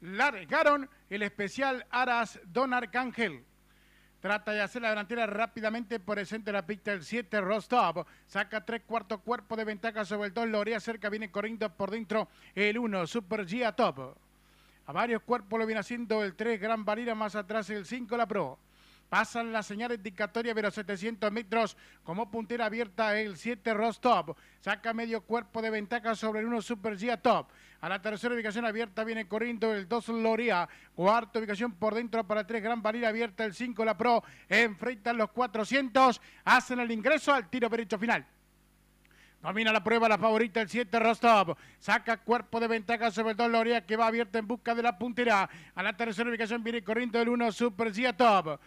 largaron el especial Aras Don Arcángel. Trata de hacer la delantera rápidamente por el centro de la pista el 7, Rostov. Saca tres cuartos cuerpos de ventaja sobre el 2. Lorea cerca, viene corriendo por dentro el 1, Super G a top. A varios cuerpos lo viene haciendo el 3, Gran Valira, más atrás el 5, la Pro. Pasan las señales dictatorias, pero 700 metros como puntera abierta el 7 Rostov. Saca medio cuerpo de ventaja sobre el 1 Super Gia Top. A la tercera ubicación abierta viene corriendo el 2 Loria. Cuarta ubicación por dentro para 3 Gran Varilla abierta el 5 La Pro. Enfrentan los 400. Hacen el ingreso al tiro derecho final. Domina la prueba la favorita, el 7 Rostov. Saca cuerpo de ventaja sobre el 2 Loria que va abierta en busca de la puntera. A la tercera ubicación viene corriendo el 1 Super Gia Top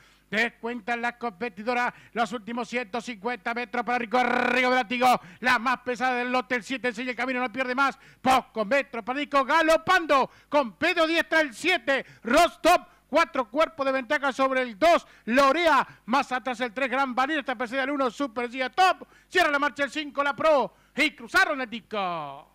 cuentan las competidoras los últimos 150 metros para Rico Rico Brátigo. La más pesada del lote, el 7, Enseña el camino no pierde más. Pocos metros para Rico galopando con Pedro Diestra el 7. Rostop cuatro cuerpos de ventaja sobre el 2, Lorea, más atrás el 3, Gran Vanilla, está pesada el 1, Super Top, cierra la marcha el 5, la Pro, y cruzaron el disco.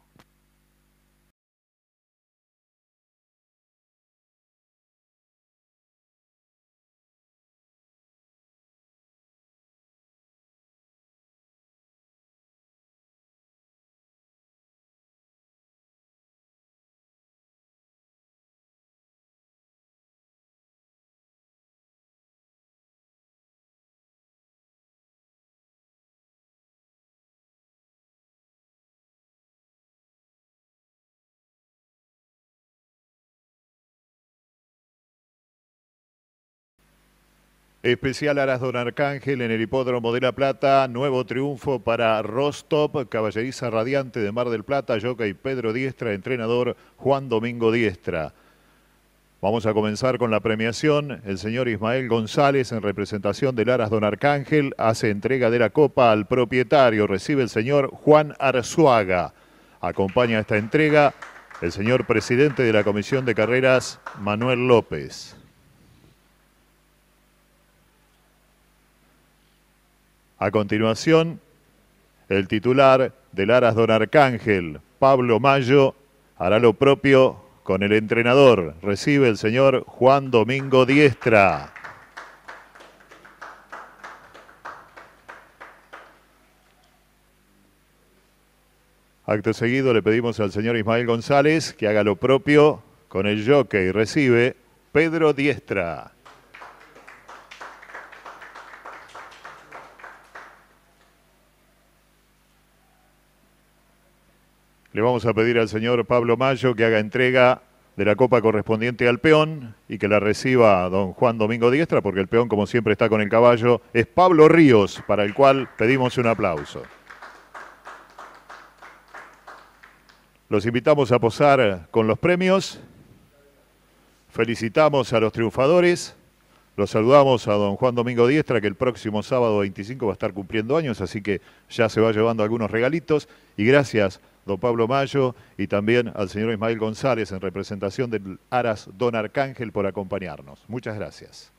Especial Aras Don Arcángel en el Hipódromo de La Plata. Nuevo triunfo para Rostop, caballeriza radiante de Mar del Plata, Yoca y Pedro Diestra, entrenador Juan Domingo Diestra. Vamos a comenzar con la premiación. El señor Ismael González, en representación del Aras Don Arcángel, hace entrega de la copa al propietario. Recibe el señor Juan Arzuaga. Acompaña esta entrega el señor presidente de la Comisión de Carreras, Manuel López. A continuación, el titular del Aras Don Arcángel, Pablo Mayo, hará lo propio con el entrenador. Recibe el señor Juan Domingo Diestra. Acto seguido le pedimos al señor Ismael González que haga lo propio con el jockey. Recibe Pedro Diestra. Le vamos a pedir al señor Pablo Mayo que haga entrega de la copa correspondiente al peón y que la reciba don Juan Domingo Diestra, porque el peón, como siempre, está con el caballo. Es Pablo Ríos, para el cual pedimos un aplauso. Los invitamos a posar con los premios. Felicitamos a los triunfadores. Los saludamos a don Juan Domingo Diestra, que el próximo sábado 25 va a estar cumpliendo años, así que ya se va llevando algunos regalitos. Y gracias don Pablo Mayo y también al señor Ismael González en representación del Aras Don Arcángel por acompañarnos. Muchas gracias.